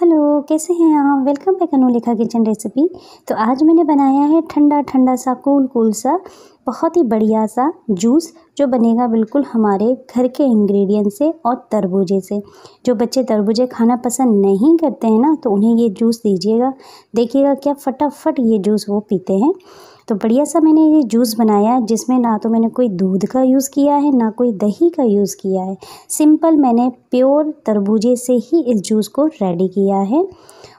hello कैसे हैं आप welcome back Anulekha kitchen recipe तो आज मैंने बनाया है ठंडा ठंडा सा कूल कूल सा बहुत ही बढ़िया सा जूस जो बनेगा बिल्कुल हमारे घर के इंग्रेडिएंट से और तरबूजे से जो बच्चे तरबूजे खाना पसंद नहीं करते हैं ना तो उन्हें ये जूस दीजिएगा देखिएगा क्या फटाफट ये जूस वो पीते हैं तो बढ़िया सा मैंने ये जूस बनाया जिसमें ना तो मैंने कोई दूध का यूज़ किया है ना कोई दही का यूज़ किया है सिंपल मैंने प्योर तरबूजे से ही इस जूस को रेडी किया है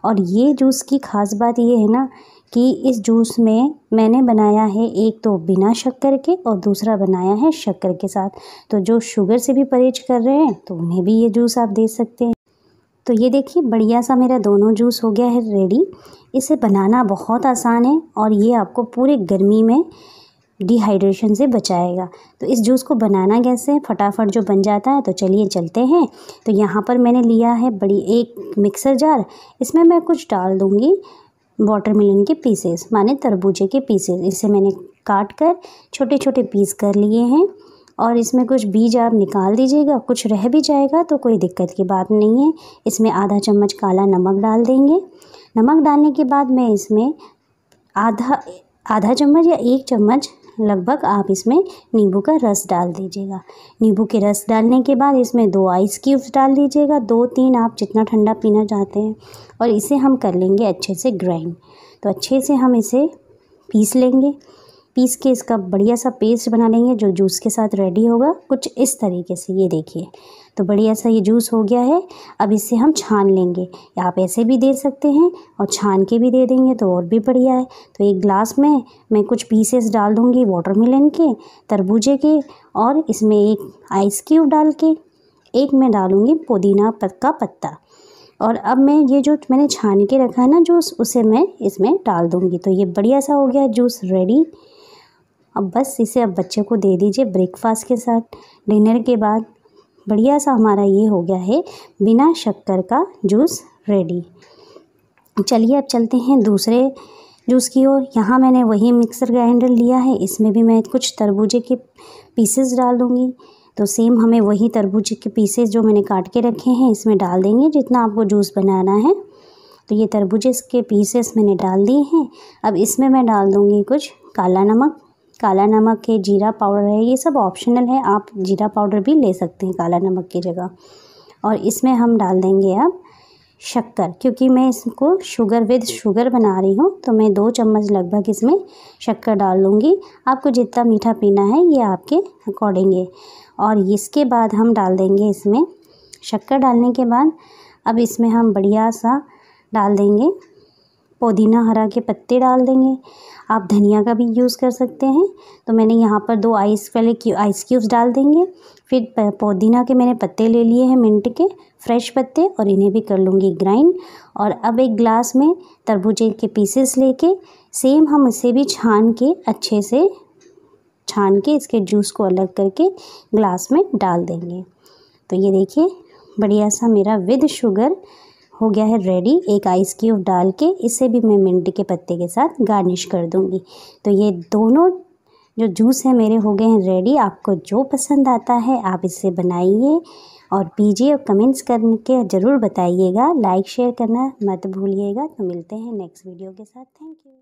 और ये जूस की ख़ास बात ये है ना कि इस जूस में मैंने बनाया है एक तो बिना शक्कर के और दूसरा बनाया है शक्कर के साथ तो जो शुगर से भी परहेज कर रहे हैं तो उन्हें भी ये जूस आप दे सकते हैं तो ये देखिए बढ़िया सा मेरा दोनों जूस हो गया है रेडी इसे बनाना बहुत आसान है और ये आपको पूरे गर्मी में डिहाइड्रेशन से बचाएगा तो इस जूस को बनाना कैसे फटाफट जो बन जाता है तो चलिए चलते हैं तो यहाँ पर मैंने लिया है बड़ी एक मिक्सर जार इसमें मैं कुछ डाल दूँगी मिलन के पीसेस माने तरबूजे के पीसेस इसे मैंने काट कर छोटे छोटे पीस कर लिए हैं और इसमें कुछ बीज आप निकाल दीजिएगा कुछ रह भी जाएगा तो कोई दिक्कत की बात नहीं है इसमें आधा चम्मच काला नमक डाल देंगे नमक डालने के बाद मैं इसमें आधा आधा चम्मच या एक चम्मच लगभग आप इसमें नींबू का रस डाल दीजिएगा नींबू के रस डालने के बाद इसमें दो आइस क्यूब्स डाल दीजिएगा दो तीन आप जितना ठंडा पीना चाहते हैं और इसे हम कर लेंगे अच्छे से ग्राइंड तो अच्छे से हम इसे पीस लेंगे पीस के इसका बढ़िया सा पेस्ट बना लेंगे जो जूस के साथ रेडी होगा कुछ इस तरीके से ये देखिए तो बढ़िया सा ये जूस हो गया है अब इसे हम छान लेंगे आप ऐसे भी दे सकते हैं और छान के भी दे देंगे तो और भी बढ़िया है तो एक ग्लास में मैं कुछ पीसेस डाल दूँगी मिलन के तरबूजे के और इसमें एक आइस क्यूब डाल के एक मैं डालूँगी पुदीना का पत्ता और अब मैं ये जो मैंने छान के रखा है ना जूस उसे मैं इसमें डाल दूँगी तो ये बढ़िया सा हो गया जूस रेडी अब बस इसे अब बच्चे को दे दीजिए ब्रेकफास्ट के साथ डिनर के बाद बढ़िया सा हमारा ये हो गया है बिना शक्कर का जूस रेडी चलिए अब चलते हैं दूसरे जूस की ओर यहाँ मैंने वही मिक्सर ग्राइंडर लिया है इसमें भी मैं कुछ तरबूजे के पीसेस डाल दूँगी तो सेम हमें वही तरबूजे के पीसेस जो मैंने काट के रखे हैं इसमें डाल देंगे जितना आपको जूस बनाना है तो ये तरबूजे के पीसेस मैंने डाल दिए हैं अब इसमें मैं डाल दूँगी कुछ काला नमक काला नमक है जीरा पाउडर है ये सब ऑप्शनल है आप जीरा पाउडर भी ले सकते हैं काला नमक की जगह और इसमें हम डाल देंगे अब शक्कर क्योंकि मैं इसको शुगर विद शुगर बना रही हूँ तो मैं दो चम्मच लगभग इसमें शक्कर डाल लूँगी आपको जितना मीठा पीना है ये आपके अकॉर्डिंग है और इसके बाद हम डाल देंगे इसमें शक्कर डालने के बाद अब इसमें हम बढ़िया सा डाल देंगे पुदीना हरा के पत्ते डाल देंगे आप धनिया का भी यूज़ कर सकते हैं तो मैंने यहाँ पर दो आइस वाले आइस क्यूब्स डाल देंगे फिर पुदीना के मैंने पत्ते ले लिए हैं मिनट के फ्रेश पत्ते और इन्हें भी कर लूँगी ग्राइंड और अब एक ग्लास में तरबूजे के पीसेस लेके सेम हम इसे भी छान के अच्छे से छान के इसके जूस को अलग करके ग्लास में डाल देंगे तो ये देखिए बढ़िया सा मेरा विद शुगर हो गया है रेडी एक आइस क्यूब डाल के इसे भी मैं मिंट के पत्ते के साथ गार्निश कर दूँगी तो ये दोनों जो जूस है मेरे हो गए हैं रेडी आपको जो पसंद आता है आप इसे बनाइए और पीजिए और कमेंट्स करके ज़रूर बताइएगा लाइक शेयर करना मत भूलिएगा तो मिलते हैं नेक्स्ट वीडियो के साथ थैंक यू